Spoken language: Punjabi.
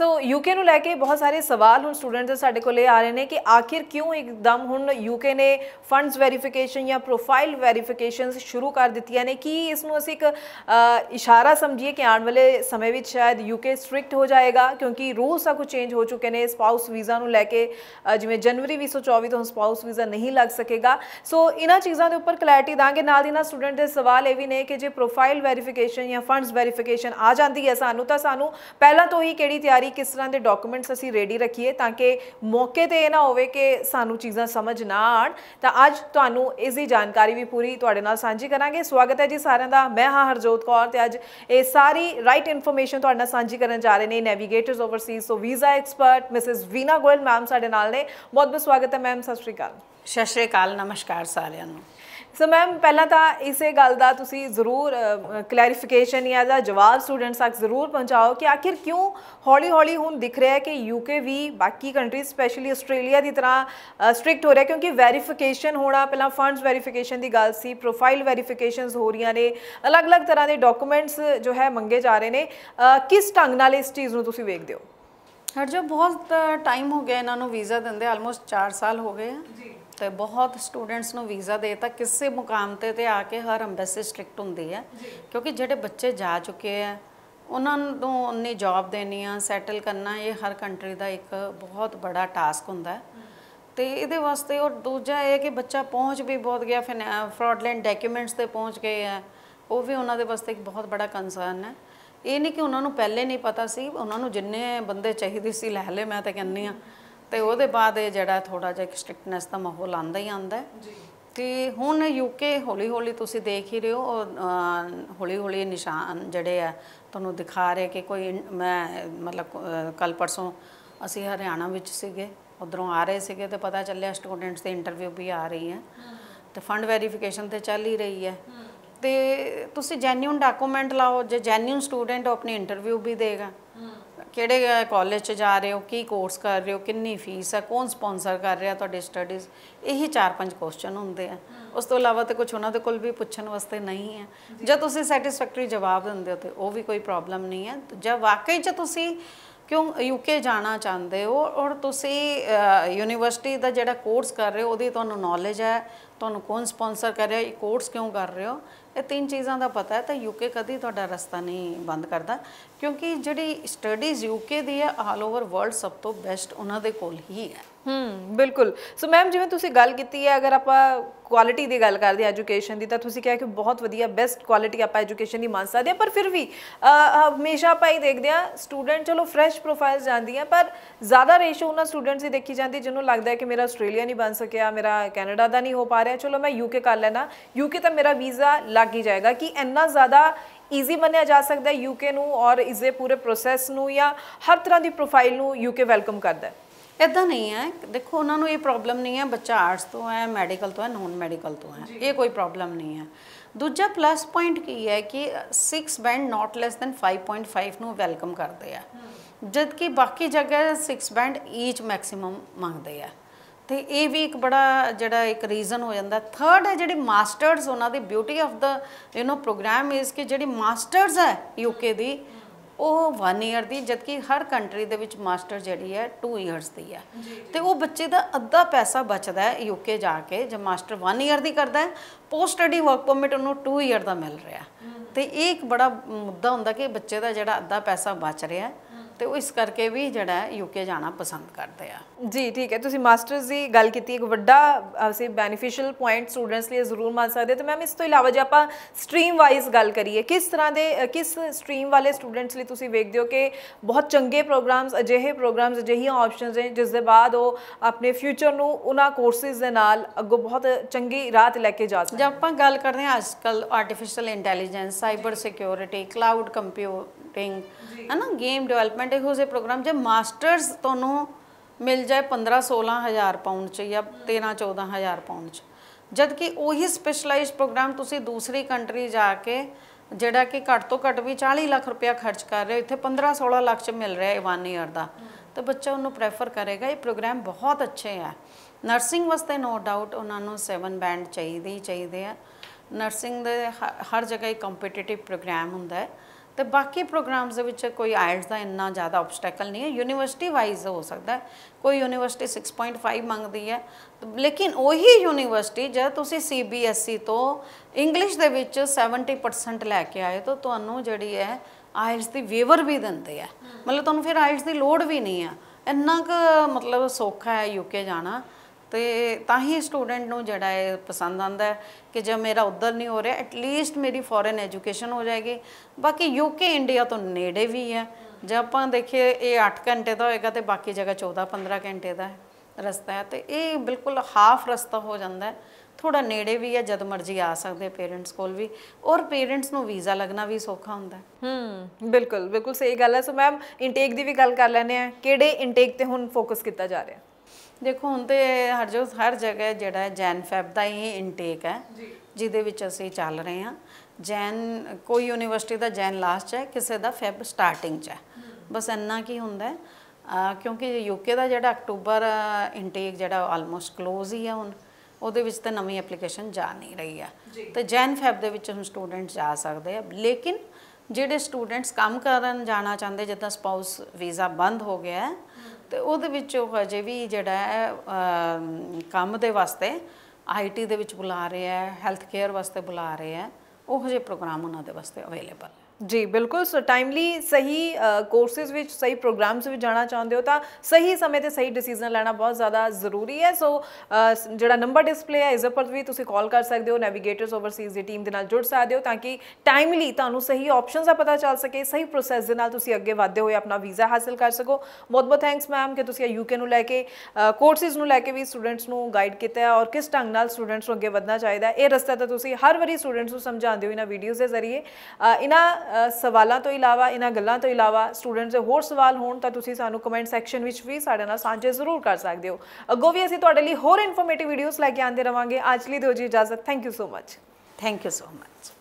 सो यूके लैके बहुत सारे सवाल हम स्टूडेंट्स साढ़े को आ रहे हैं कि आखिर क्यों एकदम हूँ यूके ने फंड्स वेरीफिकेशन या प्रोफाइल वेरीफिकेशन शुरू कर दी ने कि इस असं एक इशारा समझिए कि आने वाले समय में शायद यूके स्ट्रिक्ट हो जाएगा क्योंकि रूल्स आ कुछ चेंज हो चुके हैं स्पाउस वीज़ा लैके जिमें जनवरी भी सौ चौबी तो हम स्पाउस वीज़ा नहीं लग सकेगा सो इन चीज़ों के उपर कलैरिटी देंगे ना स्टूडेंट के सवाल ये भी ने कि जो प्रोफाइल वेरीफिकेशन या फंडस वेरीफिकेशन आ जाती है सूँ तो सूँ पहला तो ही कि ਸਾਰੀ ਕਿਸ ਤਰ੍ਹਾਂ ਦੇ ਡਾਕੂਮੈਂਟਸ ਅਸੀਂ ਰੈਡੀ ਰੱਖੀਏ ਤਾਂ ਕਿ ਮੌਕੇ ਤੇ ਇਹ ਨਾ ਹੋਵੇ ਕਿ ਸਾਨੂੰ ਚੀਜ਼ਾਂ ਸਮਝ ਨਾ ਆਣ ਤਾਂ ਅੱਜ ਤੁਹਾਨੂੰ ਇਸ ਦੀ ਜਾਣਕਾਰੀ ਵੀ ਪੂਰੀ ਤੁਹਾਡੇ ਨਾਲ ਸਾਂਝੀ ਕਰਾਂਗੇ ਸਵਾਗਤ ਹੈ ਜੀ ਸਾਰਿਆਂ ਦਾ ਮੈਂ ਹਾਂ ਹਰਜੋਤ ਕੌਰ ਤੇ ਅੱਜ ਇਹ ਸਾਰੀ ਰਾਈਟ ਇਨਫੋਰਮੇਸ਼ਨ ਤੁਹਾਡੇ ਨਾਲ ਸਾਂਝੀ ਕਰਨ ਜਾ ਰਹੇ ਨੇ Navigators Overseas so visa expert Mrs Veena Goyal ma'am ਸਾਡੇ ਨਾਲ ਨੇ ਬਹੁਤ ਬਹੁਤ ਸਵਾਗਤ ਹੈ ਮੈਮ ਸਤਿ ਸ਼੍ਰੀ ਅਕਾਲ ਸਤਿ ਸ਼੍ਰੀ ਅਕਾਲ ਨਮਸਕਾਰ ਸਾਰਿਆਂ ਨੂੰ ਸੋ ਮੈਮ ਪਹਿਲਾਂ ਤਾਂ ਇਸੇ ਗੱਲ ਦਾ ਤੁਸੀਂ ਜ਼ਰੂਰ ਕਲੈਰੀਫਿਕੇਸ਼ਨ ਜਾਂ ਦਾ ਜਵਾਬ ਸਟੂਡੈਂਟਸ ਤੱਕ ਜ਼ਰੂਰ ਪਹੁੰਚਾਓ ਕਿ ਆਖਿਰ ਕਿਉਂ ਹੌਲੀ-ਹੌਲੀ ਹੁਣ ਦਿਖ ਰਿਹਾ ਹੈ ਕਿ ਯੂਕੇ ਵੀ ਬਾਕੀ ਕੰਟਰੀ ਸਪੈਸ਼ਲੀ ਆਸਟ੍ਰੇਲੀਆ ਦੀ ਤਰ੍ਹਾਂ ਸਟ੍ਰਿਕਟ ਹੋ ਰਿਹਾ ਕਿਉਂਕਿ ਵੈਰੀਫਿਕੇਸ਼ਨ ਹੋਣਾ ਪਹਿਲਾਂ ਫੰਡਸ ਵੈਰੀਫਿਕੇਸ਼ਨ ਦੀ ਗੱਲ ਸੀ ਪ੍ਰੋਫਾਈਲ ਵੈਰੀਫਿਕੇਸ਼ਨਸ ਹੋ ਰਹੀਆਂ ਨੇ ਅਲੱਗ-ਅਲੱਗ ਤਰ੍ਹਾਂ ਦੇ ਡਾਕੂਮੈਂਟਸ ਜੋ ਹੈ ਮੰਗੇ ਜਾ ਰਹੇ ਨੇ ਕਿਸ ਢੰਗ ਨਾਲ ਇਸ ਚੀਜ਼ ਨੂੰ ਤੁਸੀਂ ਵੇਖਦੇ ਹੋ ਹਰ ਜੋ ਬਹੁਤ ਟਾਈਮ ਹੋ ਗਿਆ ਇਹਨਾਂ ਨੂੰ ਵੀਜ਼ਾ ਦਿੰਦੇ ਆਲਮੋਸਟ 4 ਸਾਲ ਹੋ ਗਏ ਆ ਜੀ ਤੇ ਬਹੁਤ ਸਟੂਡੈਂਟਸ ਨੂੰ ਵੀਜ਼ਾ ਦੇ ਤਾਂ ਕਿਸੇ ਮੁਕਾਮ ਤੇ ਤੇ ਆ ਕੇ ਹਰ ਐਮਬੈਸੀ ਸਟ੍ਰਿਕਟ ਹੁੰਦੀ ਹੈ ਕਿਉਂਕਿ ਜਿਹੜੇ ਬੱਚੇ ਜਾ ਚੁੱਕੇ ਆ ਉਹਨਾਂ ਨੂੰ ਉਹਨੇ ਜੌਬ ਦੇਣੀ ਆ ਸੈਟਲ ਕਰਨਾ ਇਹ ਹਰ ਕੰਟਰੀ ਦਾ ਇੱਕ ਬਹੁਤ ਬੜਾ ਟਾਸਕ ਹੁੰਦਾ ਹੈ ਤੇ ਇਹਦੇ ਵਾਸਤੇ ਉਹ ਦੂਜਾ ਇਹ ਕਿ ਬੱਚਾ ਪਹੁੰਚ ਵੀ ਬਹੁਤ ਗਿਆ ਫਰਾਡਲੈਂਡ ਡਾਕੂਮੈਂਟਸ ਤੇ ਪਹੁੰਚ ਗਏ ਆ ਉਹ ਵੀ ਉਹਨਾਂ ਦੇ ਵਾਸਤੇ ਇੱਕ ਬਹੁਤ ਬੜਾ ਕੰਸਰਨ ਹੈ ਇਹ ਨਹੀਂ ਕਿ ਉਹਨਾਂ ਨੂੰ ਪਹਿਲੇ ਨਹੀਂ ਪਤਾ ਸੀ ਉਹਨਾਂ ਨੂੰ ਜਿੰਨੇ ਬੰਦੇ ਚਾਹੀਦੇ ਸੀ ਲੈ ਲੈ ਮੈਂ ਤਾਂ ਕਹਿੰਨੀ ਆ ਤੇ ਉਹਦੇ ਬਾਅਦ ਜਿਹੜਾ ਥੋੜਾ ਜਿਹਾ ਸਟ੍ਰਿਕਟਨੈਸ ਦਾ ਮਾਹੌਲ ਆਂਦਾ ਹੀ ਆਂਦਾ ਜੀ ਤੇ ਹੁਣ ਯੂਕੇ ਹੌਲੀ ਹੌਲੀ ਤੁਸੀਂ ਦੇਖ ਹੀ ਰਹੇ ਹੋ ਹੌਲੀ ਹੌਲੀ ਨਿਸ਼ਾਨ ਜਿਹੜੇ ਆ ਤੁਹਾਨੂੰ ਦਿਖਾ ਰਹੇ ਕਿ ਕੋਈ ਮੈਂ ਮਤਲਬ ਕੱਲ ਪਰਸੋਂ ਅਸੀਂ ਹਰਿਆਣਾ ਵਿੱਚ ਸੀਗੇ ਉਧਰੋਂ ਆ ਰਹੇ ਸੀਗੇ ਤੇ ਪਤਾ ਚੱਲਿਆ ਸਟੂਡੈਂਟਸ ਦੇ ਇੰਟਰਵਿਊ ਵੀ ਆ ਰਹੀ ਹੈ ਤੇ ਫੰਡ ਵੈਰੀਫਿਕੇਸ਼ਨ ਤੇ ਚੱਲ ਹੀ ਰਹੀ ਹੈ ਤੇ ਤੁਸੀਂ ਜੈਨੂਇਨ ਡਾਕੂਮੈਂਟ ਲਾਓ ਜੇ ਜੈਨੂਇਨ ਸਟੂਡੈਂਟ ਆਪਣੀ ਇੰਟਰਵਿਊ ਵੀ ਦੇਗਾ ਕਿਹੜੇ ਕਾਲਜ 'ਚ ਜਾ ਰਹੇ ਹੋ ਕੀ ਕੋਰਸ ਕਰ ਰਹੇ ਹੋ ਕਿੰਨੀ ਫੀਸ ਹੈ ਕੌਣ ਸਪான்ਸਰ ਕਰ ਰਿਹਾ ਤੁਹਾਡੇ ਸਟੱਡੀਜ਼ ਇਹੀ 4-5 ਕੁਐਸਚਨ ਹੁੰਦੇ ਆ ਉਸ ਤੋਂ ਇਲਾਵਾ ਤੇ ਕੁਝ ਉਹਨਾਂ ਦੇ ਕੋਲ ਵੀ ਪੁੱਛਣ ਵਾਸਤੇ ਨਹੀਂ ਹੈ ਜੇ ਤੁਸੀਂ ਸੈਟੀਸਫੈਕਟਰੀ ਜਵਾਬ ਦਿੰਦੇ ਹੋ ਤੇ ਉਹ ਵੀ ਕੋਈ ਪ੍ਰੋਬਲਮ ਨਹੀਂ ਹੈ ਜੇ ਵਾਕਈ ਜੇ ਤੁਸੀਂ ਕਿਉਂ ਯੂਕੇ ਜਾਣਾ ਚਾਹੁੰਦੇ ਹੋ ਔਰ ਤੁਸੀਂ ਯੂਨੀਵਰਸਿਟੀ ਦਾ ਜਿਹੜਾ ਕੋਰਸ ਕਰ ਰਹੇ ਹੋ ਉਹਦੀ ਤੁਹਾਨੂੰ ਨੌਲੇਜ ਹੈ ਤੁਹਾਨੂੰ ਕੌਣ ਸਪான்ਸਰ ਕਰ ਰਿਹਾ ਇਹ ਕੋਰਸ ਕਿਉਂ ਕਰ ਰਹੇ ਹੋ ਇਹ ਤਿੰਨ ਚੀਜ਼ਾਂ ਦਾ ਪਤਾ ਹੈ ਤਾਂ ਯੂਕੇ ਕਦੀ ਤੁਹਾਡਾ ਰਸਤਾ ਨਹੀਂ ਬੰਦ ਕਰਦਾ ਕਿਉਂਕਿ ਜਿਹੜੀ ਸਟੱਡੀਜ਼ ਯੂਕੇ ਦੀ ਹੈ ਆਲ ਓਵਰ ਵਰਲਡ ਸਭ ਤੋਂ ਬੈਸਟ ਉਹਨਾਂ ਦੇ ਕੋਲ ਹੀ ਹੈ ਹੂੰ ਬਿਲਕੁਲ ਸੋ ਮੈਮ ਜਿਵੇਂ ਤੁਸੀਂ ਗੱਲ ਕੀਤੀ ਹੈ ਅਗਰ ਆਪਾਂ ਕੁਆਲਿਟੀ ਦੀ ਗੱਲ ਕਰਦੇ ਆ ਐਜੂਕੇਸ਼ਨ ਦੀ ਤਾਂ ਤੁਸੀਂ ਕਿਹਾ ਕਿ ਬਹੁਤ ਵਧੀਆ ਬੈਸਟ ਕੁਆਲਿਟੀ ਆਪਾਂ ਐਜੂਕੇਸ਼ਨ ਦੀ ਮੰਨ ਸਕਦੇ ਆ ਪਰ ਫਿਰ ਵੀ ਹਮੇਸ਼ਾ ਆਪਾਂ ਇਹ ਦੇਖਦੇ ਆ ਸਟੂਡੈਂਟ ਚਲੋ ਫਰੈਸ਼ ਪ੍ਰੋਫਾਈਲਸ ਜਾਂਦੀਆਂ ਪਰ ਜ਼ਿਆਦਾ ਰੇਸ਼ੋ ਉਹਨਾਂ ਸਟੂਡੈਂਟਸ ਦੀ ਦੇਖੀ ਜਾਂਦੀ ਜਿਹਨੂੰ ਲੱਗਦਾ ਹੈ ਕਿ ਮੇਰਾ ਆਸਟ੍ਰੇਲੀਆ ਨਹੀਂ ਬਣ ਸਕਿਆ ਮੇਰਾ ਕੈਨੇਡਾ ਦਾ ਨਹੀਂ ਹੋ ਪਾ ਰਿਹਾ ਚਲੋ ਮੈਂ ਯੂਕੇ ਕਰ ਲੈਣਾ ਯੂਕੇ ਤਾਂ ਮੇਰਾ ਵੀਜ਼ਾ ਲੱਗ ਹੀ ਜਾਏਗਾ ਕਿ ਇੰਨਾ ਜ਼ਿਆਦਾ ਈਜ਼ੀ ਬਣਿਆ ਜਾ ਸਕਦਾ ਹੈ ਯੂਕੇ ਨੂੰ ਔਰ ਇਸੇ ਪੂਰੇ ਪ੍ਰੋਸੈਸ ਨੂੰ ਜਾਂ ਹਰ ਤਰ੍ਹਾਂ ਦੀ ਪ੍ਰੋਫਾਈਲ ਨੂੰ ਯੂਕੇ ਵੈਲਕਮ ਕਰਦਾ ਹੈ ਇਦਾਂ ਨਹੀਂ ਹੈ ਦੇਖੋ ਉਹਨਾਂ ਨੂੰ ਇਹ ਪ੍ਰੋਬਲਮ ਨਹੀਂ ਹੈ ਬੱਚਾ ਆਰਟਸ ਤੋਂ ਹੈ ਮੈਡੀਕਲ ਤੋਂ ਹੈ ਨੋਨ ਮੈਡੀਕਲ ਤੋਂ ਹੈ ਇਹ ਕੋਈ ਪ੍ਰੋਬਲਮ ਨਹੀਂ ਹੈ ਦੂਜਾ ਪਲੱਸ ਪੁਆਇੰਟ ਕੀ ਹੈ ਕਿ 6 ਬੈਂਡ ਨਾਟ ਲੈਸ ਦੈਨ 5.5 ਨੂੰ ਵੈਲਕਮ ਕਰਦੇ ਆ ਜਦ ਕਿ ਬਾਕੀ ਜਗ੍ਹਾ 6 ਬੈਂਡ ਈਚ ਮੈਕਸਿਮਮ ਮੰਗਦੇ ਆ ਤੇ ਇਹ ਵੀ ਇੱਕ ਬੜਾ ਜਿਹੜਾ ਇੱਕ ਰੀਜ਼ਨ ਹੋ ਜਾਂਦਾ ਥਰਡ ਹੈ ਜਿਹੜੇ ਮਾਸਟਰਸ ਉਹਨਾਂ ਦੀ ਬਿਊਟੀ ਆਫ ਦਾ ਯੂ نو ਪ੍ਰੋਗਰਾਮ ਇਜ਼ ਕਿ ਜਿਹੜੇ ਮਾਸਟਰਸ ਹੈ ਯੂਕੇ ਦੀ ਉਹ 1 ਇਅਰ ਦੀ ਜਦਕਿ ਹਰ ਕੰਟਰੀ ਦੇ ਵਿੱਚ ਮਾਸਟਰ ਜਿਹੜੀ ਹੈ 2 ਇਅਰਸ ਦੀ ਹੈ ਤੇ ਉਹ ਬੱਚੇ ਦਾ ਅੱਧਾ ਪੈਸਾ ਬਚਦਾ ਹੈ ਯੂਕੇ ਜਾ ਕੇ ਜੇ ਮਾਸਟਰ 1 ਇਅਰ ਦੀ ਕਰਦਾ ਹੈ ਪੋਸਟ ਸਟੱਡੀ ਵਰਕ ਪਰਮਿਟ ਉਹਨੂੰ 2 ਇਅਰ ਦਾ ਮਿਲ ਰਿਹਾ ਤੇ ਇਹ ਇੱਕ ਬੜਾ ਮੁੱਦਾ ਹੁੰਦਾ ਕਿ ਬੱਚੇ ਦਾ ਜਿਹੜਾ ਅੱਧਾ ਪੈਸਾ ਬਚ ਰਿਹਾ ਹੈ ਤੇ ਉਹ ਇਸ ਕਰਕੇ ਵੀ ਜਿਹੜਾ ਯੂਕੇ ਜਾਣਾ ਪਸੰਦ ਕਰਦੇ ਆ ਜੀ ਠੀਕ ਹੈ ਤੁਸੀਂ ਮਾਸਟਰਸ ਦੀ ਗੱਲ ਕੀਤੀ ਇੱਕ ਵੱਡਾ ਅਸੀਂ ਬੈਨੀਫੀਸ਼ੀਅਲ ਪੁਆਇੰਟ ਸਟੂਡੈਂਟਸ ਲਈ ਜ਼ਰੂਰ ਮੰਨ ਸਕਦੇ ਤੇ ਮੈਮ ਇਸ ਤੋਂ ਇਲਾਵਾ ਜੇ ਆਪਾਂ ਸਟਰੀਮ ਵਾਈਜ਼ ਗੱਲ ਕਰੀਏ ਕਿਸ ਤਰ੍ਹਾਂ ਦੇ ਕਿਸ ਸਟਰੀਮ ਵਾਲੇ ਸਟੂਡੈਂਟਸ ਲਈ ਤੁਸੀਂ ਵੇਖਦੇ ਹੋ ਕਿ ਬਹੁਤ ਚੰਗੇ ਪ੍ਰੋਗਰਾਮਸ ਅਜਿਹੇ ਪ੍ਰੋਗਰਾਮਸ ਅਜਿਹੀਆਂ ਆਪਸ਼ਨਸ ਨੇ ਜਿਸ ਦੇ ਬਾਅਦ ਉਹ ਆਪਣੇ ਫਿਊਚਰ ਨੂੰ ਉਹਨਾਂ ਕੋਰਸਿਸ ਦੇ ਨਾਲ ਅੱਗੋਂ ਬਹੁਤ ਚੰਗੀ ਰਾਹ ਲੈ ਕੇ ਜਾ ਸਕਦੇ ਜੇ ਆਪਾਂ ਗੱਲ ਕਰਦੇ ਹਾਂ ਅੱਜਕੱਲ artificial intelligence cyber security cloud computing marketing ਹੈ ਨਾ ਗੇਮ ਡਿਵੈਲਪਮੈਂਟ ਇਹੋ ਜਿਹੇ ਪ੍ਰੋਗਰਾਮ ਜੇ ਮਾਸਟਰਸ ਤੁਹਾਨੂੰ ਮਿਲ ਜਾਏ 15 16000 ਪਾਉਂਡ ਚ ਜਾਂ 13 14000 ਪਾਉਂਡ ਚ ਜਦ ਕਿ ਉਹੀ ਸਪੈਸ਼ਲਾਈਜ਼ਡ ਪ੍ਰੋਗਰਾਮ ਤੁਸੀਂ ਦੂਸਰੀ ਕੰਟਰੀ ਜਾ ਕੇ ਜਿਹੜਾ ਕਿ ਘੱਟ ਤੋਂ ਘੱਟ ਵੀ 40 ਲੱਖ ਰੁਪਇਆ ਖਰਚ ਕਰ ਰਹੇ ਇੱਥੇ 15 16 ਲੱਖ ਚ ਮਿਲ ਰਿਹਾ ਹੈ 1 ਇਅਰ ਦਾ ਤਾਂ ਬੱਚਾ ਉਹਨੂੰ ਪ੍ਰੈਫਰ ਕਰੇਗਾ ਇਹ ਪ੍ਰੋਗਰਾਮ ਬਹੁਤ ਅੱਛੇ ਆ ਨਰਸਿੰਗ ਵਾਸਤੇ ਨੋ ਡਾਊਟ ਉਹਨਾਂ ਨੂੰ 7 ਬੈਂਡ ਚਾਹੀਦੇ ਹੀ ਚਾਹੀਦੇ ਆ ਨਰਸਿੰਗ ਦੇ ਹਰ ਜਗ੍ਹਾ ਹੀ ਕੰਪੀਟੀਟਿਵ ਪ੍ਰੋਗਰਾਮ ਹੁੰਦਾ ਹੈ ਤੇ ਬਾਕੀ ਪ੍ਰੋਗਰਾਮਸ ਦੇ ਵਿੱਚ ਕੋਈ ਆਇਲਸ ਦਾ ਇੰਨਾ ਜ਼ਿਆਦਾ ਆਬਸਟੈਕਲ ਨਹੀਂ ਹੈ ਯੂਨੀਵਰਸਿਟੀ ਵਾਈਜ਼ ਹੋ ਸਕਦਾ ਹੈ ਕੋਈ ਯੂਨੀਵਰਸਿਟੀ 6.5 ਮੰਗਦੀ ਹੈ ਲੇਕਿਨ ਉਹੀ ਯੂਨੀਵਰਸਿਟੀ ਜੇ ਤੁਸੀਂ ਸੀਬੀਐਸਈ e ਤੋਂ ਇੰਗਲਿਸ਼ ਦੇ ਵਿੱਚ 70% ਲੈ ਕੇ ਆਏ ਤਾਂ ਤੁਹਾਨੂੰ ਜਿਹੜੀ ਹੈ ਆਇਲਸ ਦੀ ਵੇਵਰ ਵੀ ਦਿੰਦੇ ਆ ਮਤਲਬ ਤੁਹਾਨੂੰ ਫਿਰ ਆਇਲਸ ਦੀ ਲੋੜ ਵੀ ਨਹੀਂ ਆ ਇੰਨਾ ਕੁ ਮਤਲਬ ਸੌਖਾ ਹੈ ਯੂਕੇ ਜਾਣਾ ਤੇ ਤਾਂ ਹੀ ਸਟੂਡੈਂਟ ਨੂੰ ਜਿਹੜਾ ਹੈ ਪਸੰਦ ਆਂਦਾ ਹੈ ਕਿ ਜੇ ਮੇਰਾ ਉਧਰ ਨਹੀਂ ਹੋ ਰਿਹਾ ਐਟ ਲੀਸਟ ਮੇਰੀ ਫੋਰਨ ਐਜੂਕੇਸ਼ਨ ਹੋ ਜਾਏਗੀ ਬਾਕੀ ਯੂਕੇ ਇੰਡੀਆ ਤੋਂ ਨੇੜੇ ਵੀ ਹੈ ਜੇ ਆਪਾਂ ਦੇਖੀਏ ਇਹ 8 ਘੰਟੇ ਦਾ ਹੋਏਗਾ ਤੇ ਬਾਕੀ ਜਗ੍ਹਾ 14 15 ਘੰਟੇ ਦਾ ਰਸਤਾ ਹੈ ਤੇ ਇਹ ਬਿਲਕੁਲ ਹਾਫ ਰਸਤਾ ਹੋ ਜਾਂਦਾ ਹੈ ਥੋੜਾ ਨੇੜੇ ਵੀ ਹੈ ਜਦ ਮਰਜ਼ੀ ਆ ਸਕਦੇ ਪੇਰੈਂਟਸ ਕੋਲ ਵੀ ਔਰ ਪੇਰੈਂਟਸ ਨੂੰ ਵੀਜ਼ਾ ਲੱਗਣਾ ਵੀ ਸੌਖਾ ਹੁੰਦਾ ਹੂੰ ਬਿਲਕੁਲ ਬਿਲਕੁਲ ਸਹੀ ਗੱਲ ਹੈ ਸੋ ਮੈਮ ਇਨਟੇਕ ਦੀ ਵੀ ਗੱਲ ਕਰ ਲੈਨੇ ਆ ਕਿਹੜੇ ਇਨਟੇਕ ਤੇ ਹੁਣ ਫੋਕਸ ਕੀਤਾ ਜਾ ਰਿਹਾ ਦੇਖੋ ਹੁਣ ਤੇ ਹਰ ਜੋ ਹਰ ਜਗ੍ਹਾ ਜਿਹੜਾ ਜੈਨ ਫੈਬ ਦਾ ਹੀ ਇਨਟੇਕ ਹੈ ਜਿਹਦੇ ਵਿੱਚ ਅਸੀਂ ਚੱਲ ਰਹੇ ਹਾਂ ਜੈਨ ਕੋਈ ਯੂਨੀਵਰਸਿਟੀ ਦਾ ਜੈਨ ਲਾਸਟ ਹੈ ਕਿਸੇ ਦਾ ਫੈਬ ਸਟਾਰਟਿੰਗ ਚ ਹੈ ਬਸ ਇੰਨਾ ਕੀ ਹੁੰਦਾ ਕਿਉਂਕਿ ਯੂਕੇ ਦਾ ਜਿਹੜਾ ਅਕਤੂਬਰ ਇਨਟੇਕ ਜਿਹੜਾ ਆਲਮੋਸਟ ক্লোਜ਼ ਹੀ ਹੈ ਹੁਣ ਉਹਦੇ ਵਿੱਚ ਤਾਂ ਨਵੀਂ ਐਪਲੀਕੇਸ਼ਨ ਜਾ ਨਹੀਂ ਰਹੀ ਹੈ ਤੇ ਜੈਨ ਫੈਬ ਦੇ ਵਿੱਚ ਹੁਣ ਸਟੂਡੈਂਟ ਜਾ ਸਕਦੇ ਆ ਲੇਕਿਨ ਜਿਹੜੇ ਸਟੂਡੈਂਟਸ ਕੰਮ ਕਰਨ ਜਾਣਾ ਚਾਹੁੰਦੇ ਜਿੱਦਾਂ ਸਪਾਊਸ ਵੀਜ਼ਾ ਬੰਦ ਹੋ ਗਿਆ ਹੈ ਤੇ ਉਹਦੇ ਵਿੱਚ ਉਹ ਅਜੇ ਵੀ ਜਿਹੜਾ ਹੈ ਕੰਮ ਦੇ ਵਾਸਤੇ ਆਈਟੀ ਦੇ ਵਿੱਚ ਬੁਲਾ ਰਿਹਾ ਹੈ ਹੈਲਥ ਕੇਅਰ ਵਾਸਤੇ ਬੁਲਾ ਰਿਹਾ ਹੈ ਉਹ ਹਜੇ ਪ੍ਰੋਗਰਾਮ ਉਹਨਾਂ ਦੇ ਵਾਸਤੇ ਅਵੇਲੇਬਲ ਜੀ ਬਿਲਕੁਲ ਸੋ ਟਾਈਮਲੀ ਸਹੀ ਕੋਰਸਸ ਵਿੱਚ ਸਹੀ ਪ੍ਰੋਗਰਾਮਸ ਵਿੱਚ ਜਾਣਾ ਚਾਹੁੰਦੇ ਹੋ ਤਾਂ ਸਹੀ ਸਮੇਂ ਤੇ ਸਹੀ ਡਿਸੀਜਨ ਲੈਣਾ ਬਹੁਤ ਜ਼ਿਆਦਾ ਜ਼ਰੂਰੀ ਹੈ ਸੋ ਜਿਹੜਾ ਨੰਬਰ ਡਿਸਪਲੇ ਹੈ ਇਸ ਉੱਪਰ ਵੀ ਤੁਸੀਂ ਕਾਲ ਕਰ ਸਕਦੇ ਹੋ ਨੈਵੀਗੇਟਰਸ ਓਵਰਸੀਜ਼ ਦੀ ਟੀਮ ਦੇ ਨਾਲ ਜੁੜ ਸਕਦੇ ਹੋ ਤਾਂ ਕਿ ਟਾਈਮਲੀ ਤੁਹਾਨੂੰ ਸਹੀ ਆਪਸ਼ਨਸ ਦਾ ਪਤਾ ਚੱਲ ਸਕੇ ਸਹੀ ਪ੍ਰੋਸੈਸ ਦੇ ਨਾਲ ਤੁਸੀਂ ਅੱਗੇ ਵਧਦੇ ਹੋਏ ਆਪਣਾ ਵੀਜ਼ਾ ਹਾਸਲ ਕਰ ਸਕੋ ਬਹੁਤ ਬਹੁਤ ਥੈਂਕਸ ਮੈਮ ਕਿ ਤੁਸੀਂ ਯੂਕੇ ਨੂੰ ਲੈ ਕੇ ਕੋਰਸਸ ਨੂੰ ਲੈ ਕੇ ਵੀ ਸਟੂਡੈਂਟਸ ਨੂੰ ਗਾਈਡ ਕੀਤਾ ਹੈ ਔਰ ਕਿਸ ਢੰਗ ਨਾਲ ਸਟੂਡੈਂਟਸ ਨੂੰ ਅੱਗੇ ਵਧਣਾ ਚਾਹੀਦਾ ਇਹ ਰਸਤਾ ਤਾਂ ਤੁਸੀਂ ਹਰ ਵਾਰੀ ਸਟੂਡੈਂਟਸ ਨੂੰ ਸਮਝਾਉਂਦੇ ਹੋ ਇਹਨਾਂ ਵੀਡੀਓਜ਼ ਦੇ ਜ਼ਰੀਏ ਇਹਨਾਂ ਸਵਾਲਾਂ ਤੋਂ ਇਲਾਵਾ ਇਹਨਾਂ ਗੱਲਾਂ ਤੋਂ ਇਲਾਵਾ ਸਟੂਡੈਂਟਸ ਦੇ ਹੋਰ ਸਵਾਲ ਹੋਣ ਤਾਂ ਤੁਸੀਂ ਸਾਨੂੰ ਕਮੈਂਟ ਸੈਕਸ਼ਨ ਵਿੱਚ ਵੀ ਸਾਡੇ ਨਾਲ ਸਾਂਝੇ ਜ਼ਰੂਰ ਕਰ ਸਕਦੇ ਹੋ ਅੱਗੋਂ ਵੀ ਅਸੀਂ ਤੁਹਾਡੇ ਲਈ ਹੋਰ ਇਨਫੋਰਮੇਟਿਵ ਵੀਡੀਓਜ਼ ਲੈ ਕੇ ਆਉਂਦੇ ਰਵਾਂਗੇ ਅੱਜ ਲਈ ਦਿਓ ਜੀ ਇਜਾਜ਼ਤ thank you so much thank you so much